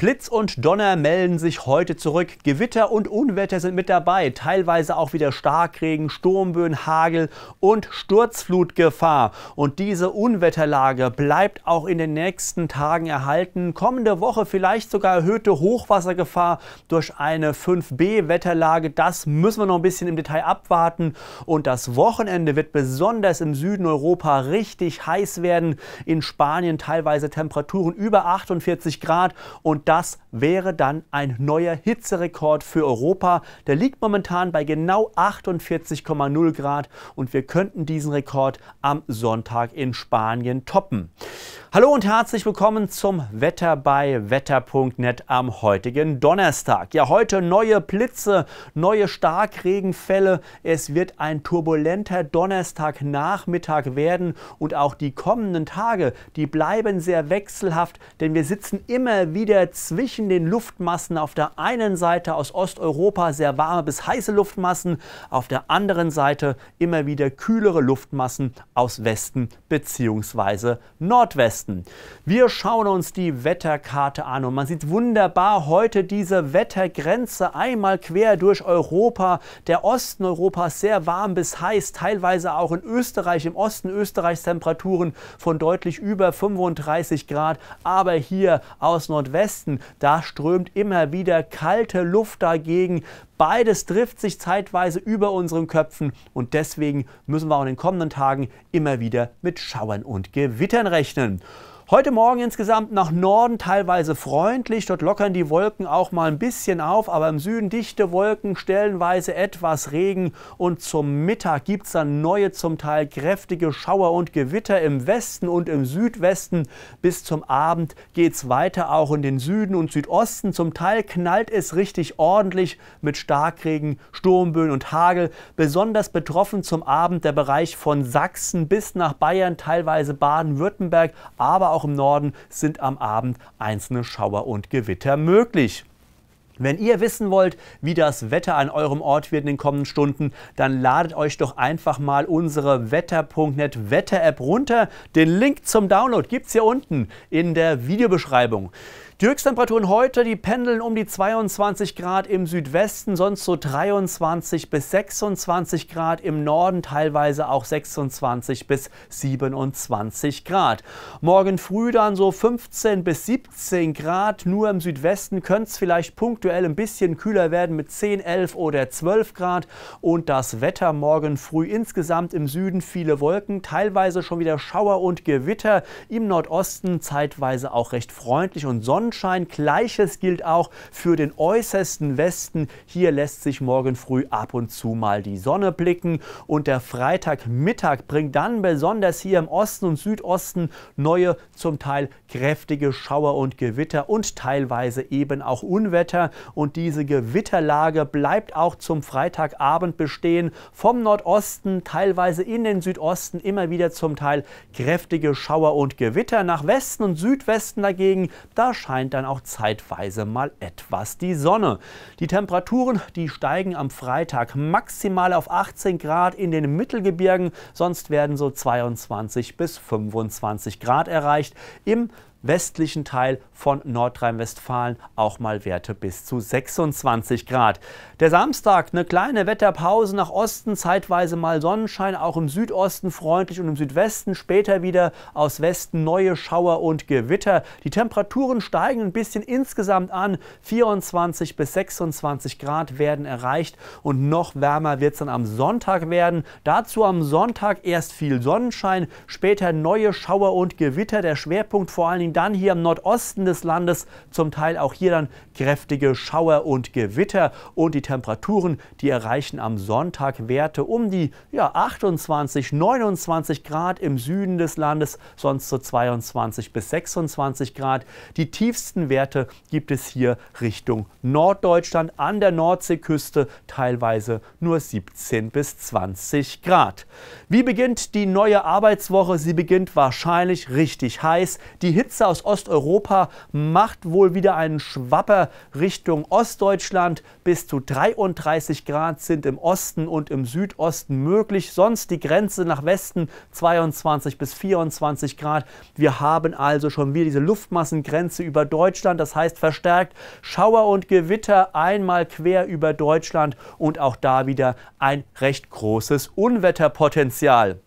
Blitz und Donner melden sich heute zurück. Gewitter und Unwetter sind mit dabei. Teilweise auch wieder Starkregen, Sturmböen, Hagel und Sturzflutgefahr. Und diese Unwetterlage bleibt auch in den nächsten Tagen erhalten. Kommende Woche vielleicht sogar erhöhte Hochwassergefahr durch eine 5B-Wetterlage. Das müssen wir noch ein bisschen im Detail abwarten. Und das Wochenende wird besonders im Süden Europa richtig heiß werden. In Spanien teilweise Temperaturen über 48 Grad. Und das wäre dann ein neuer Hitzerekord für Europa. Der liegt momentan bei genau 48,0 Grad und wir könnten diesen Rekord am Sonntag in Spanien toppen. Hallo und herzlich willkommen zum Wetter bei wetter.net am heutigen Donnerstag. Ja, heute neue Blitze, neue Starkregenfälle. Es wird ein turbulenter Donnerstagnachmittag werden und auch die kommenden Tage, die bleiben sehr wechselhaft, denn wir sitzen immer wieder zwischen den Luftmassen auf der einen Seite aus Osteuropa sehr warme bis heiße Luftmassen, auf der anderen Seite immer wieder kühlere Luftmassen aus Westen bzw. Nordwesten. Wir schauen uns die Wetterkarte an und man sieht wunderbar heute diese Wettergrenze einmal quer durch Europa. Der Osten Europas sehr warm bis heiß, teilweise auch in Österreich, im Osten Österreichs Temperaturen von deutlich über 35 Grad, aber hier aus Nordwesten Westen. Da strömt immer wieder kalte Luft dagegen. Beides trifft sich zeitweise über unseren Köpfen und deswegen müssen wir auch in den kommenden Tagen immer wieder mit Schauern und Gewittern rechnen. Heute Morgen insgesamt nach Norden teilweise freundlich, dort lockern die Wolken auch mal ein bisschen auf, aber im Süden dichte Wolken, stellenweise etwas Regen und zum Mittag gibt es dann neue, zum Teil kräftige Schauer und Gewitter im Westen und im Südwesten. Bis zum Abend geht es weiter auch in den Süden und Südosten. Zum Teil knallt es richtig ordentlich mit Starkregen, Sturmböen und Hagel. Besonders betroffen zum Abend der Bereich von Sachsen bis nach Bayern, teilweise Baden-Württemberg, aber auch auch im Norden sind am Abend einzelne Schauer und Gewitter möglich. Wenn ihr wissen wollt, wie das Wetter an eurem Ort wird in den kommenden Stunden, dann ladet euch doch einfach mal unsere wetter.net Wetter-App runter. Den Link zum Download gibt es hier unten in der Videobeschreibung. Die Höchsttemperaturen heute, die pendeln um die 22 Grad im Südwesten, sonst so 23 bis 26 Grad im Norden, teilweise auch 26 bis 27 Grad. Morgen früh dann so 15 bis 17 Grad, nur im Südwesten könnte es vielleicht punktuell aktuell ein bisschen kühler werden mit 10, 11 oder 12 Grad. Und das Wetter morgen früh insgesamt im Süden viele Wolken, teilweise schon wieder Schauer und Gewitter. Im Nordosten zeitweise auch recht freundlich und Sonnenschein. Gleiches gilt auch für den äußersten Westen. Hier lässt sich morgen früh ab und zu mal die Sonne blicken. Und der Freitagmittag bringt dann besonders hier im Osten und Südosten neue, zum Teil kräftige Schauer und Gewitter und teilweise eben auch Unwetter und diese Gewitterlage bleibt auch zum Freitagabend bestehen. Vom Nordosten teilweise in den Südosten immer wieder zum Teil kräftige Schauer und Gewitter. Nach Westen und Südwesten dagegen, da scheint dann auch zeitweise mal etwas die Sonne. Die Temperaturen, die steigen am Freitag maximal auf 18 Grad in den Mittelgebirgen, sonst werden so 22 bis 25 Grad erreicht. Im westlichen Teil von Nordrhein-Westfalen auch mal Werte bis zu 26 Grad. Der Samstag, eine kleine Wetterpause nach Osten, zeitweise mal Sonnenschein, auch im Südosten freundlich und im Südwesten, später wieder aus Westen neue Schauer und Gewitter. Die Temperaturen steigen ein bisschen insgesamt an, 24 bis 26 Grad werden erreicht und noch wärmer wird es dann am Sonntag werden. Dazu am Sonntag erst viel Sonnenschein, später neue Schauer und Gewitter, der Schwerpunkt vor allen Dingen ihn dann hier im Nordosten des Landes zum Teil auch hier dann kräftige Schauer und Gewitter und die Temperaturen, die erreichen am Sonntag Werte um die ja, 28, 29 Grad im Süden des Landes, sonst so 22 bis 26 Grad. Die tiefsten Werte gibt es hier Richtung Norddeutschland an der Nordseeküste teilweise nur 17 bis 20 Grad. Wie beginnt die neue Arbeitswoche? Sie beginnt wahrscheinlich richtig heiß. Die Hitze Hitze aus Osteuropa macht wohl wieder einen Schwapper Richtung Ostdeutschland. Bis zu 33 Grad sind im Osten und im Südosten möglich. Sonst die Grenze nach Westen 22 bis 24 Grad. Wir haben also schon wieder diese Luftmassengrenze über Deutschland. Das heißt verstärkt Schauer und Gewitter einmal quer über Deutschland und auch da wieder ein recht großes Unwetterpotenzial.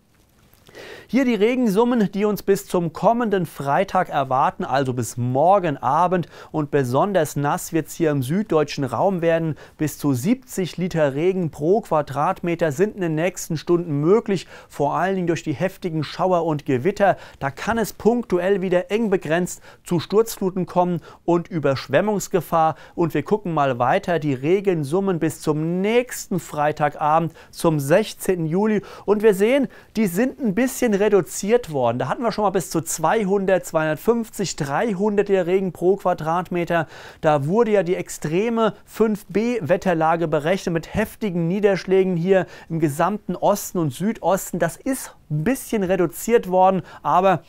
Hier die Regensummen, die uns bis zum kommenden Freitag erwarten, also bis morgen Abend. Und besonders nass wird es hier im süddeutschen Raum werden. Bis zu 70 Liter Regen pro Quadratmeter sind in den nächsten Stunden möglich, vor allen Dingen durch die heftigen Schauer und Gewitter. Da kann es punktuell wieder eng begrenzt zu Sturzfluten kommen und Überschwemmungsgefahr. Und wir gucken mal weiter. Die Regensummen bis zum nächsten Freitagabend, zum 16. Juli. Und wir sehen, die sind ein bisschen reduziert worden. Da hatten wir schon mal bis zu 200, 250, 300 der Regen pro Quadratmeter. Da wurde ja die extreme 5B-Wetterlage berechnet mit heftigen Niederschlägen hier im gesamten Osten und Südosten. Das ist ein bisschen reduziert worden, aber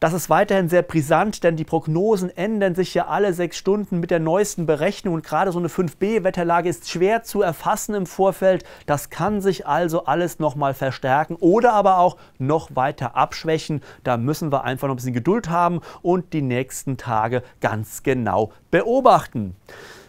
das ist weiterhin sehr brisant, denn die Prognosen ändern sich ja alle sechs Stunden mit der neuesten Berechnung und gerade so eine 5B-Wetterlage ist schwer zu erfassen im Vorfeld. Das kann sich also alles nochmal verstärken oder aber auch noch weiter abschwächen. Da müssen wir einfach noch ein bisschen Geduld haben und die nächsten Tage ganz genau beobachten.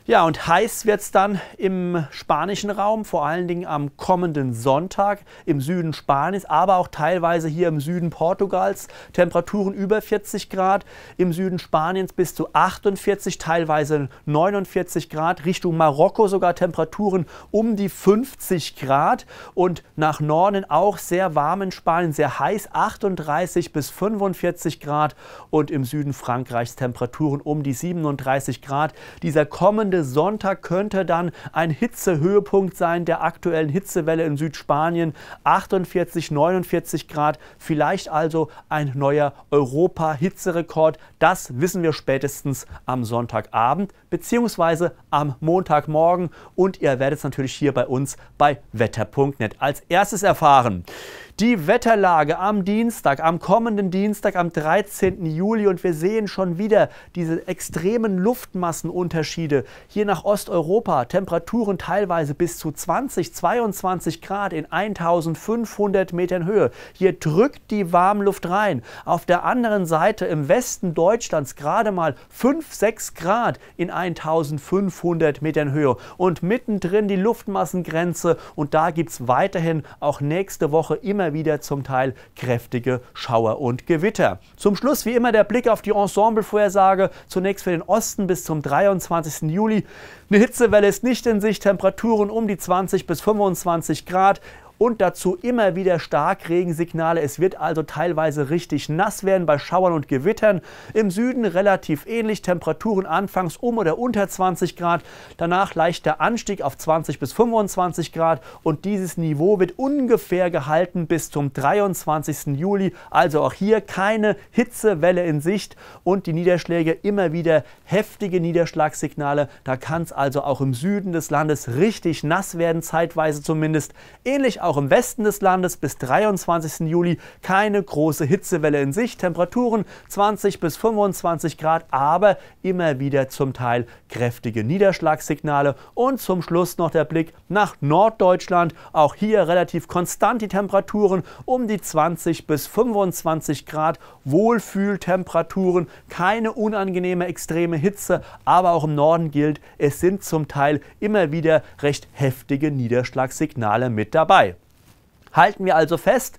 Ja, und heiß wird es dann im spanischen Raum, vor allen Dingen am kommenden Sonntag im Süden Spaniens, aber auch teilweise hier im Süden Portugals. Temperaturen über 40 Grad, im Süden Spaniens bis zu 48, teilweise 49 Grad, Richtung Marokko sogar Temperaturen um die 50 Grad und nach Norden auch sehr warm in Spanien, sehr heiß, 38 bis 45 Grad und im Süden Frankreichs Temperaturen um die 37 Grad. Dieser kommende kommende Sonntag könnte dann ein Hitzehöhepunkt sein der aktuellen Hitzewelle in Südspanien. 48, 49 Grad, vielleicht also ein neuer Europa-Hitzerekord. Das wissen wir spätestens am Sonntagabend bzw. am Montagmorgen und ihr werdet es natürlich hier bei uns bei wetter.net als erstes erfahren die Wetterlage am Dienstag, am kommenden Dienstag, am 13. Juli. Und wir sehen schon wieder diese extremen Luftmassenunterschiede hier nach Osteuropa. Temperaturen teilweise bis zu 20, 22 Grad in 1500 Metern Höhe. Hier drückt die Warmluft rein. Auf der anderen Seite im Westen Deutschlands gerade mal 5, 6 Grad in 1500 Metern Höhe. Und mittendrin die Luftmassengrenze. Und da gibt es weiterhin auch nächste Woche immer immer wieder zum Teil kräftige Schauer und Gewitter. Zum Schluss wie immer der Blick auf die Ensemble-Vorhersage. Zunächst für den Osten bis zum 23. Juli. Eine Hitzewelle ist nicht in Sicht, Temperaturen um die 20 bis 25 Grad und dazu immer wieder Starkregensignale. Es wird also teilweise richtig nass werden bei Schauern und Gewittern. Im Süden relativ ähnlich, Temperaturen anfangs um oder unter 20 Grad, danach leichter Anstieg auf 20 bis 25 Grad und dieses Niveau wird ungefähr gehalten bis zum 23. Juli. Also auch hier keine Hitzewelle in Sicht und die Niederschläge immer wieder heftige Niederschlagssignale. Da kann es also auch im Süden des Landes richtig nass werden, zeitweise zumindest. Ähnlich auch auch im Westen des Landes bis 23. Juli keine große Hitzewelle in Sicht. Temperaturen 20 bis 25 Grad, aber immer wieder zum Teil kräftige Niederschlagssignale. Und zum Schluss noch der Blick nach Norddeutschland. Auch hier relativ konstant die Temperaturen um die 20 bis 25 Grad. Wohlfühltemperaturen, keine unangenehme extreme Hitze, aber auch im Norden gilt, es sind zum Teil immer wieder recht heftige Niederschlagssignale mit dabei. Halten wir also fest,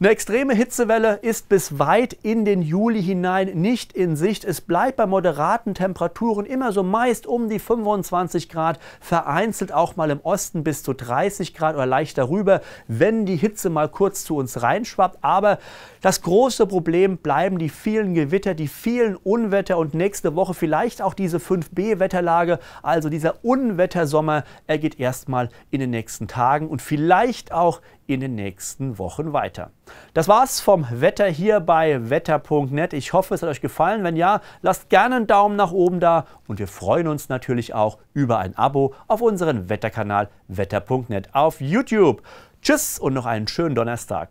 eine extreme Hitzewelle ist bis weit in den Juli hinein nicht in Sicht. Es bleibt bei moderaten Temperaturen immer so meist um die 25 Grad, vereinzelt auch mal im Osten bis zu 30 Grad oder leicht darüber, wenn die Hitze mal kurz zu uns reinschwappt. Aber das große Problem bleiben die vielen Gewitter, die vielen Unwetter und nächste Woche vielleicht auch diese 5B-Wetterlage. Also dieser Unwettersommer, er geht erstmal in den nächsten Tagen und vielleicht auch in den nächsten Wochen weiter. Das war's vom Wetter hier bei wetter.net. Ich hoffe, es hat euch gefallen. Wenn ja, lasst gerne einen Daumen nach oben da und wir freuen uns natürlich auch über ein Abo auf unseren Wetterkanal wetter.net auf YouTube. Tschüss und noch einen schönen Donnerstag.